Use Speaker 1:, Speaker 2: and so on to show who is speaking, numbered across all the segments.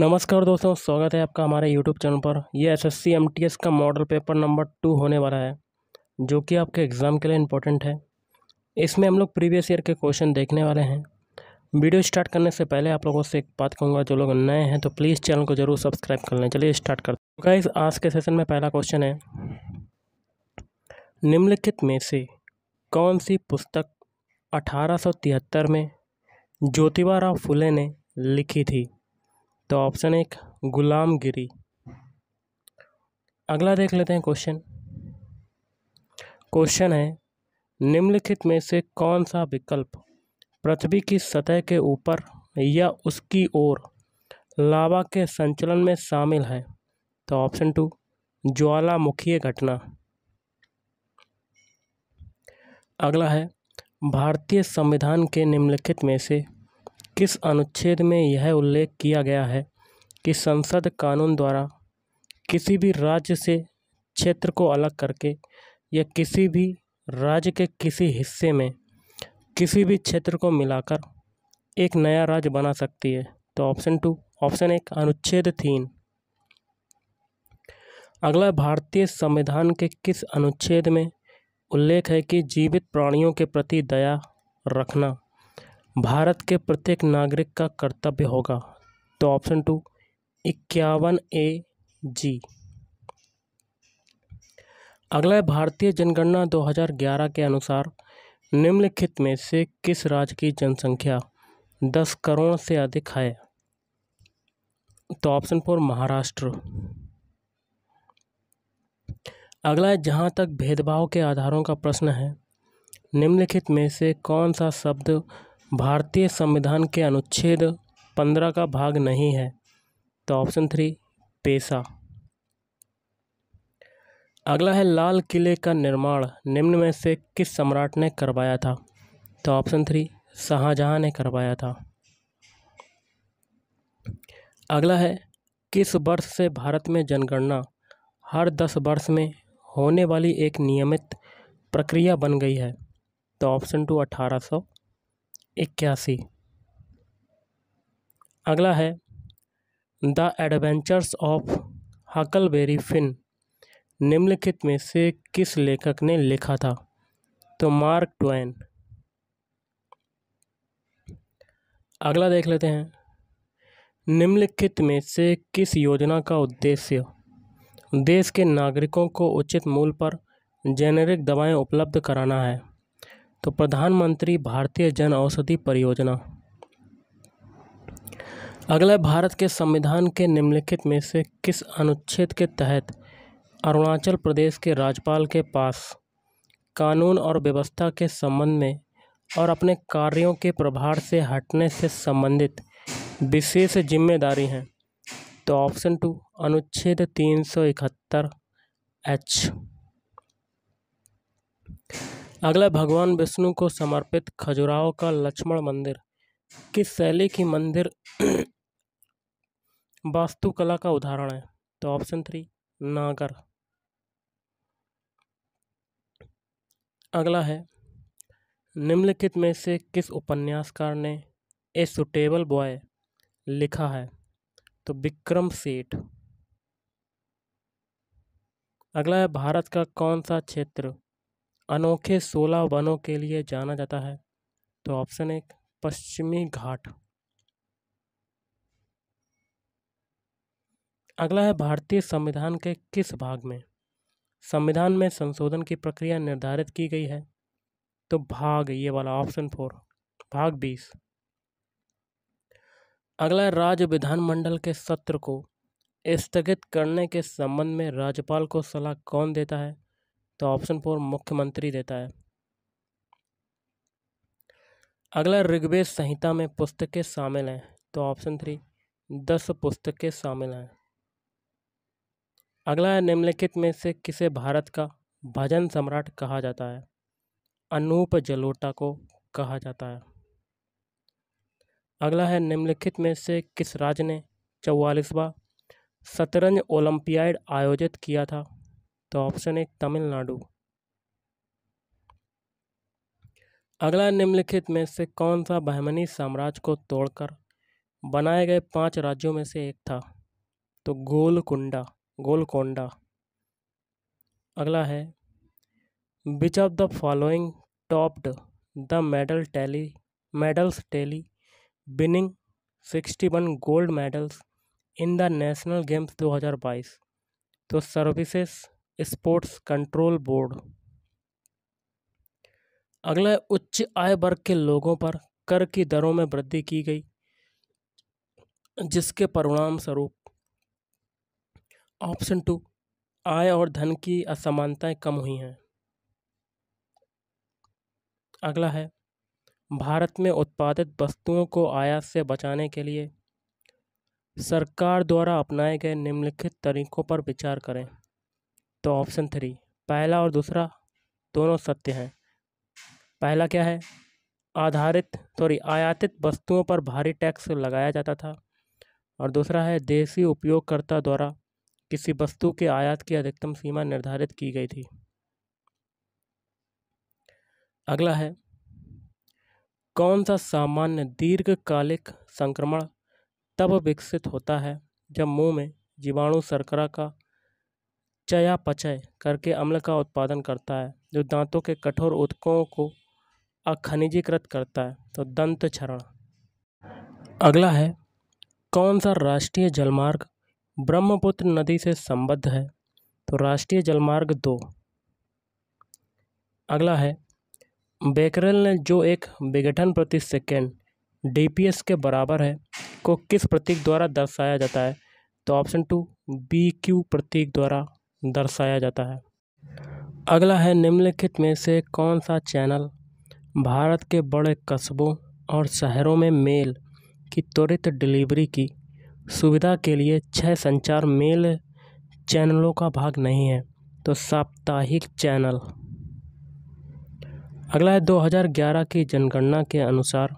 Speaker 1: नमस्कार दोस्तों स्वागत है आपका हमारे यूट्यूब चैनल पर यह एसएससी एमटीएस का मॉडल पेपर नंबर टू होने वाला है जो कि आपके एग्ज़ाम के लिए इम्पोर्टेंट है इसमें हम लोग प्रीवियस ईयर के क्वेश्चन देखने वाले हैं वीडियो स्टार्ट करने से पहले आप लोगों से एक बात कहूँगा जो लोग नए हैं तो प्लीज़ चैनल को ज़रूर सब्सक्राइब कर लें चलिए स्टार्ट करते हैं गाइज तो आज के सेशन में पहला क्वेश्चन है निम्नलिखित में से कौन सी पुस्तक अठारह में ज्योतिबा राव फुले ने लिखी थी तो ऑप्शन एक गुलामगिरी अगला देख लेते हैं क्वेश्चन क्वेश्चन है निम्नलिखित में से कौन सा विकल्प पृथ्वी की सतह के ऊपर या उसकी ओर लावा के संचलन में शामिल है तो ऑप्शन टू ज्वालामुखीय घटना अगला है भारतीय संविधान के निम्नलिखित में से किस अनुच्छेद में यह उल्लेख किया गया है कि संसद कानून द्वारा किसी भी राज्य से क्षेत्र को अलग करके या किसी भी राज्य के किसी हिस्से में किसी भी क्षेत्र को मिलाकर एक नया राज्य बना सकती है तो ऑप्शन टू ऑप्शन एक अनुच्छेद तीन अगला भारतीय संविधान के किस अनुच्छेद में उल्लेख है कि जीवित प्राणियों के प्रति दया रखना भारत के प्रत्येक नागरिक का कर्तव्य होगा तो ऑप्शन टू इक्यावन ए जी अगला भारतीय जनगणना 2011 के अनुसार निम्नलिखित में से किस राज्य की जनसंख्या 10 करोड़ से अधिक है तो ऑप्शन फोर महाराष्ट्र अगला है जहाँ तक भेदभाव के आधारों का प्रश्न है निम्नलिखित में से कौन सा शब्द भारतीय संविधान के अनुच्छेद पंद्रह का भाग नहीं है तो ऑप्शन थ्री पेशा अगला है लाल किले का निर्माण निम्न में से किस सम्राट ने करवाया था तो ऑप्शन थ्री शाहजहाँ ने करवाया था अगला है किस वर्ष से भारत में जनगणना हर दस वर्ष में होने वाली एक नियमित प्रक्रिया बन गई है तो ऑप्शन टू अठारह सौ इक्यासी अगला है the adventures of Huckleberry Finn निम्नलिखित में से किस लेखक ने लिखा था तो मार्क ट्वेन अगला देख लेते हैं निम्नलिखित में से किस योजना का उद्देश्य देश के नागरिकों को उचित मूल्य पर जेनेरिक दवाएं उपलब्ध कराना है तो प्रधानमंत्री भारतीय जन औषधि परियोजना अगला भारत के संविधान के निम्नलिखित में से किस अनुच्छेद के तहत अरुणाचल प्रदेश के राज्यपाल के पास कानून और व्यवस्था के संबंध में और अपने कार्यों के प्रभार से हटने से संबंधित विशेष जिम्मेदारी हैं तो ऑप्शन टू अनुच्छेद तीन सौ इकहत्तर एच अगला भगवान विष्णु को समर्पित खजुराहो का लक्ष्मण मंदिर किस शैली की मंदिर वास्तुकला का उदाहरण है तो ऑप्शन थ्री नागर अगला है निम्नलिखित में से किस उपन्यासकार ने ए सुटेबल बॉय लिखा है तो विक्रम सेठ अगला है भारत का कौन सा क्षेत्र अनोखे सोलह वनों के लिए जाना जाता है तो ऑप्शन एक पश्चिमी घाट अगला है भारतीय संविधान के किस भाग में संविधान में संशोधन की प्रक्रिया निर्धारित की गई है तो भाग ये वाला ऑप्शन फोर भाग बीस अगला है राज्य विधानमंडल के सत्र को स्थगित करने के संबंध में राज्यपाल को सलाह कौन देता है तो ऑप्शन फोर मुख्यमंत्री देता है अगला ऋग्वेद संहिता में पुस्तकें शामिल हैं तो ऑप्शन थ्री दस पुस्तकें शामिल हैं अगला है निम्नलिखित में से किसे भारत का भजन सम्राट कहा जाता है अनूप जलोटा को कहा जाता है अगला है निम्नलिखित में से किस राज्य ने चौवालीसवा शतरंज ओलंपियाड आयोजित किया था तो ऑप्शन एक तमिलनाडु अगला निम्नलिखित में से कौन सा बहमनी साम्राज्य को तोड़कर बनाए गए पांच राज्यों में से एक था तो गोलकुंडा गोलकोंडा अगला है which of the following topped the medal tally medals tally winning sixty one gold medals in the national games 2022 तो सर्विसेस स्पोर्ट्स कंट्रोल बोर्ड अगला उच्च आय वर्ग के लोगों पर कर की दरों में वृद्धि की गई जिसके परिणाम स्वरूप ऑप्शन टू आय और धन की असमानताएं कम हुई हैं अगला है भारत में उत्पादित वस्तुओं को आयात से बचाने के लिए सरकार द्वारा अपनाए गए निम्नलिखित तरीकों पर विचार करें तो ऑप्शन थ्री पहला और दूसरा दोनों सत्य हैं पहला क्या है आधारित सॉरी आयातित वस्तुओं पर भारी टैक्स लगाया जाता था और दूसरा है देसी उपयोगकर्ता द्वारा किसी वस्तु के आयात की अधिकतम सीमा निर्धारित की गई थी अगला है कौन सा सामान्य दीर्घकालिक संक्रमण तब विकसित होता है जब मुंह में जीवाणु शर्करा का चयापचय करके अम्ल का उत्पादन करता है जो दांतों के कठोर उत्कों को अखनिजीकृत करता है तो दंत क्षरण अगला है कौन सा राष्ट्रीय जलमार्ग ब्रह्मपुत्र नदी से संबद्ध है तो राष्ट्रीय जलमार्ग दो अगला है बेकरल ने जो एक विघटन प्रति सेकेंड डीपीएस के बराबर है को किस प्रतीक द्वारा दर्शाया जाता है तो ऑप्शन टू बी क्यू प्रतीक द्वारा दर्शाया जाता है अगला है निम्नलिखित में से कौन सा चैनल भारत के बड़े कस्बों और शहरों में मेल की त्वरित डिलीवरी की सुविधा के लिए छह संचार मेल चैनलों का भाग नहीं है तो साप्ताहिक चैनल अगला है 2011 की जनगणना के अनुसार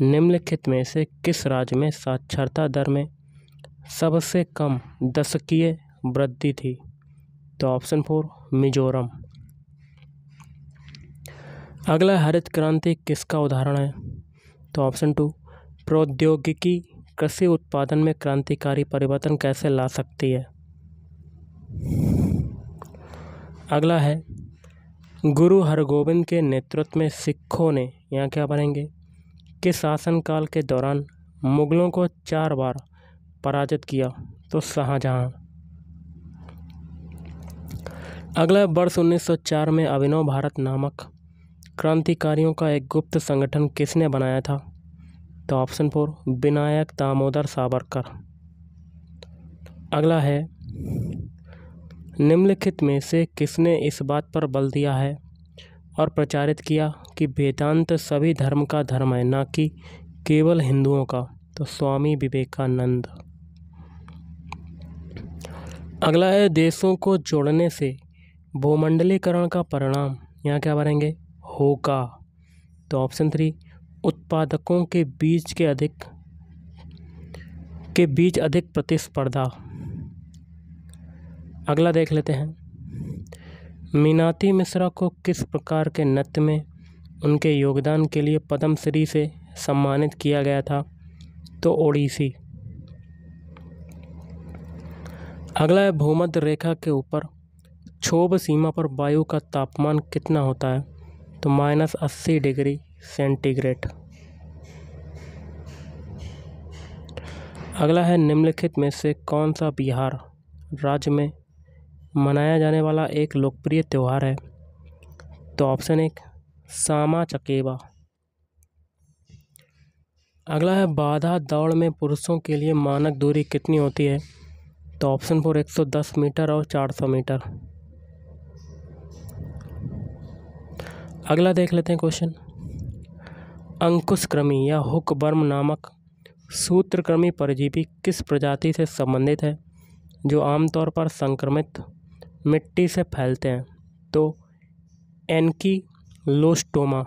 Speaker 1: निम्नलिखित में से किस राज्य में साक्षरता दर में सबसे कम दशकीय वृद्धि थी तो ऑप्शन फोर मिजोरम अगला हरित क्रांति किसका उदाहरण है तो ऑप्शन टू प्रौद्योगिकी कृषि उत्पादन में क्रांतिकारी परिवर्तन कैसे ला सकती है अगला है गुरु हरगोविंद के नेतृत्व में सिखों ने यहाँ क्या बनेंगे कि शासनकाल के दौरान मुगलों को चार बार पराजित किया तो शाहजहाँ अगला वर्ष 1904 में अभिनव भारत नामक क्रांतिकारियों का एक गुप्त संगठन किसने बनाया था तो ऑप्शन फोर विनायक दामोदर सावरकर अगला है निम्नलिखित में से किसने इस बात पर बल दिया है और प्रचारित किया कि वेदांत सभी धर्म का धर्म है ना कि केवल हिंदुओं का तो स्वामी विवेकानंद अगला है देशों को जोड़ने से भूमंडलीकरण का परिणाम यहाँ क्या बनाएंगे होगा तो ऑप्शन थ्री उत्पादकों के बीच के अधिक के बीच अधिक प्रतिस्पर्धा अगला देख लेते हैं मीनाती मिश्रा को किस प्रकार के नृत्य में उनके योगदान के लिए पद्मश्री से सम्मानित किया गया था तो ओडिसी अगला है भूमध्य रेखा के ऊपर क्षोभ सीमा पर वायु का तापमान कितना होता है तो माइनस अस्सी डिग्री सेंटीग्रेड अगला है निम्नलिखित में से कौन सा बिहार राज्य में मनाया जाने वाला एक लोकप्रिय त्यौहार है तो ऑप्शन एक सामा चकेबा अगला है बाधा दौड़ में पुरुषों के लिए मानक दूरी कितनी होती है तो ऑप्शन फोर 110 मीटर और 400 मीटर अगला देख लेते हैं क्वेश्चन अंकुशक्रमी या हुकबर्म नामक सूत्रक्रमी परजीवी किस प्रजाति से संबंधित है जो आमतौर पर संक्रमित मिट्टी से फैलते हैं तो एनकी लोस्टोमा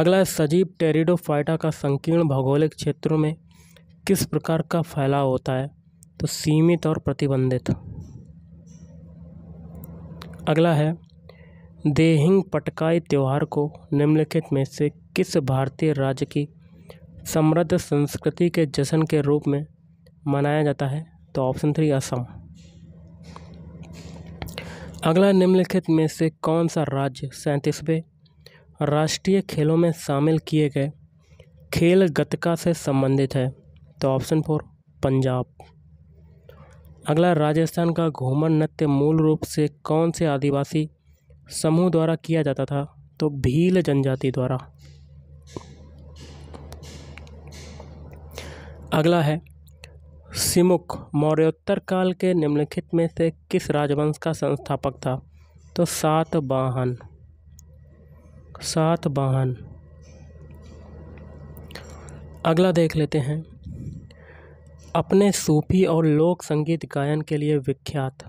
Speaker 1: अगला सजीव टेरिडोफाइटा का संकीर्ण भौगोलिक क्षेत्रों में किस प्रकार का फैलाव होता है तो सीमित और प्रतिबंधित अगला है देहिंग पटकाई त्यौहार को निम्नलिखित में से किस भारतीय राज्य की समृद्ध संस्कृति के जश्न के रूप में मनाया जाता है तो ऑप्शन थ्री असम अगला निम्नलिखित में से कौन सा राज्य सैंतीसवें राष्ट्रीय खेलों में शामिल किए गए खेल गतका से संबंधित है तो ऑप्शन फोर पंजाब अगला राजस्थान का घूमर नृत्य मूल रूप से कौन से आदिवासी समूह द्वारा किया जाता था तो भील जनजाति द्वारा अगला है सिमुक मौर्योत्तर काल के निम्नलिखित में से किस राजवंश का संस्थापक था तो सात बाहन सात बाहन अगला देख लेते हैं अपने सूफी और लोक संगीत गायन के लिए विख्यात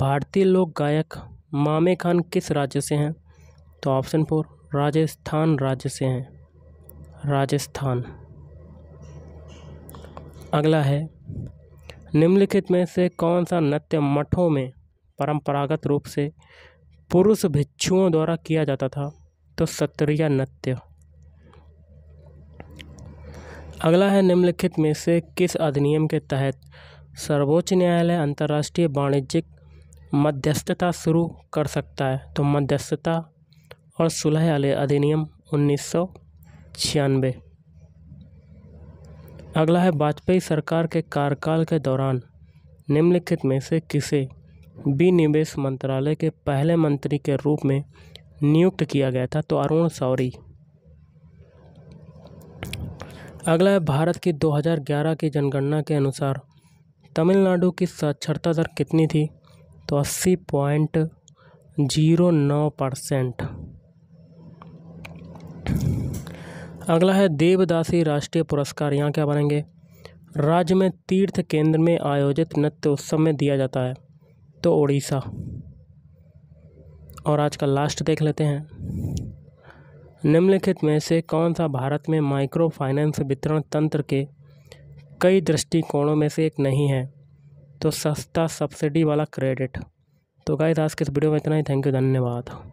Speaker 1: भारतीय लोक गायक मामे खान किस राज्य से हैं तो ऑप्शन फोर राजस्थान राज्य से हैं राजस्थान अगला है निम्नलिखित में से कौन सा नृत्य मठों में परंपरागत रूप से पुरुष भिक्षुओं द्वारा किया जाता था तो सत्रिया नृत्य अगला है निम्नलिखित में से किस अधिनियम के तहत सर्वोच्च न्यायालय अंतर्राष्ट्रीय वाणिज्यिक मध्यस्थता शुरू कर सकता है तो मध्यस्थता और सुलह अधिनियम उन्नीस सौ छियानवे अगला है वाजपेयी सरकार के कार्यकाल के दौरान निम्नलिखित में से किसे विनिवेश मंत्रालय के पहले मंत्री के रूप में नियुक्त किया गया था तो अरुण सौरी अगला है भारत की 2011 की जनगणना के अनुसार तमिलनाडु की साक्षरता दर कितनी थी तो अस्सी पॉइंट जीरो नौ परसेंट अगला है देवदासी राष्ट्रीय पुरस्कार यहाँ क्या बनेंगे राज्य में तीर्थ केंद्र में आयोजित नृत्य उत्सव में दिया जाता है तो उड़ीसा और आज का लास्ट देख लेते हैं निम्नलिखित में से कौन सा भारत में माइक्रो फाइनेंस वितरण तंत्र के कई दृष्टिकोणों में से एक नहीं है तो सस्ता सब्सिडी वाला क्रेडिट तो गाइस आज के इस वीडियो में इतना ही थैंक यू धन्यवाद